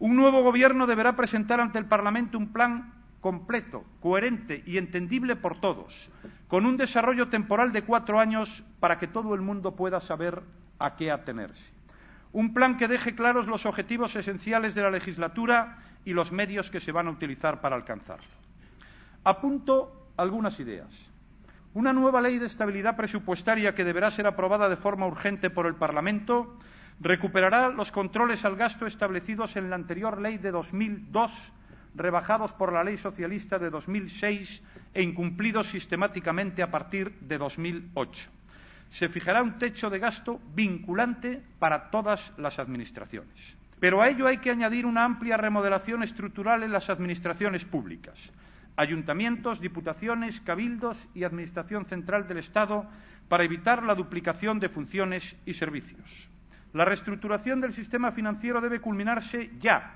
Un nuevo gobierno deberá presentar ante el Parlamento un plan completo, coherente y entendible por todos, con un desarrollo temporal de cuatro años para que todo el mundo pueda saber a qué atenerse. Un plan que deje claros los objetivos esenciales de la legislatura y los medios que se van a utilizar para alcanzarlo. Apunto algunas ideas. Una nueva ley de estabilidad presupuestaria que deberá ser aprobada de forma urgente por el Parlamento Recuperará los controles al gasto establecidos en la anterior ley de 2002, rebajados por la ley socialista de 2006 e incumplidos sistemáticamente a partir de 2008. Se fijará un techo de gasto vinculante para todas las administraciones. Pero a ello hay que añadir una amplia remodelación estructural en las administraciones públicas. Ayuntamientos, diputaciones, cabildos y Administración Central del Estado para evitar la duplicación de funciones y servicios. La reestructuración del sistema financiero debe culminarse ya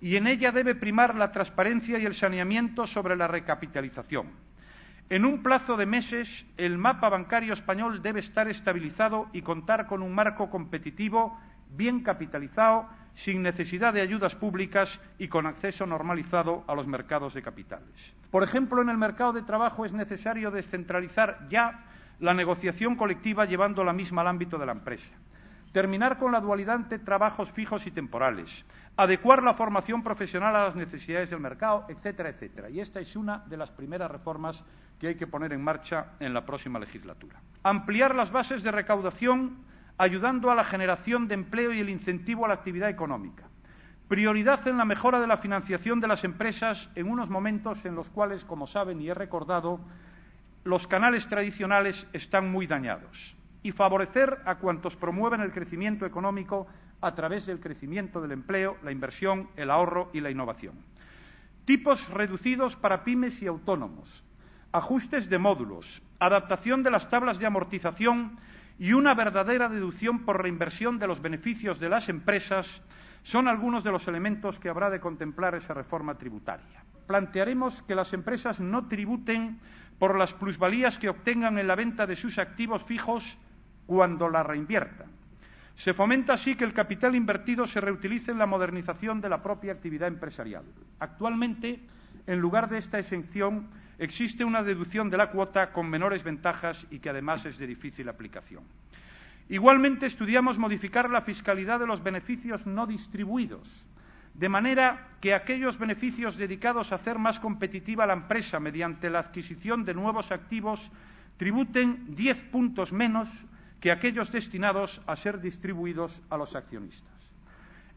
y en ella debe primar la transparencia y el saneamiento sobre la recapitalización. En un plazo de meses, el mapa bancario español debe estar estabilizado y contar con un marco competitivo, bien capitalizado, sin necesidad de ayudas públicas y con acceso normalizado a los mercados de capitales. Por ejemplo, en el mercado de trabajo es necesario descentralizar ya la negociación colectiva llevándola misma al ámbito de la empresa terminar con la dualidad entre trabajos fijos y temporales, adecuar la formación profesional a las necesidades del mercado, etcétera, etcétera. Y esta es una de las primeras reformas que hay que poner en marcha en la próxima legislatura. Ampliar las bases de recaudación ayudando a la generación de empleo y el incentivo a la actividad económica. Prioridad en la mejora de la financiación de las empresas en unos momentos en los cuales, como saben y he recordado, los canales tradicionales están muy dañados y favorecer a cuantos promueven el crecimiento económico a través del crecimiento del empleo, la inversión, el ahorro y la innovación. Tipos reducidos para pymes y autónomos, ajustes de módulos, adaptación de las tablas de amortización y una verdadera deducción por reinversión de los beneficios de las empresas son algunos de los elementos que habrá de contemplar esa reforma tributaria. Plantearemos que las empresas no tributen por las plusvalías que obtengan en la venta de sus activos fijos cuando la reinvierta. Se fomenta así que el capital invertido se reutilice en la modernización de la propia actividad empresarial. Actualmente, en lugar de esta exención, existe una deducción de la cuota con menores ventajas y que además es de difícil aplicación. Igualmente, estudiamos modificar la fiscalidad de los beneficios no distribuidos, de manera que aquellos beneficios dedicados a hacer más competitiva la empresa mediante la adquisición de nuevos activos tributen 10 puntos menos que aquellos destinados a ser distribuidos a los accionistas.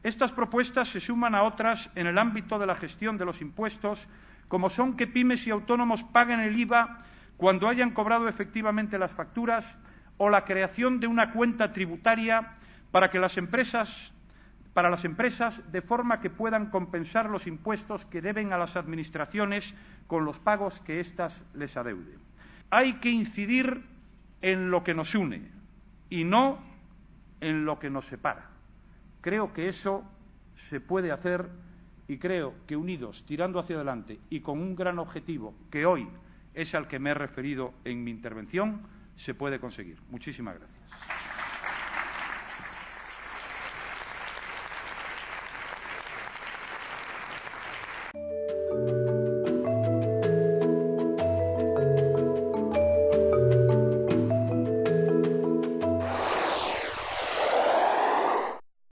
Estas propuestas se suman a otras en el ámbito de la gestión de los impuestos, como son que pymes y autónomos paguen el IVA cuando hayan cobrado efectivamente las facturas o la creación de una cuenta tributaria para que las empresas para las empresas de forma que puedan compensar los impuestos que deben a las administraciones con los pagos que éstas les adeuden. Hay que incidir en lo que nos une, y no en lo que nos separa. Creo que eso se puede hacer y creo que unidos, tirando hacia adelante y con un gran objetivo que hoy es al que me he referido en mi intervención, se puede conseguir. Muchísimas gracias.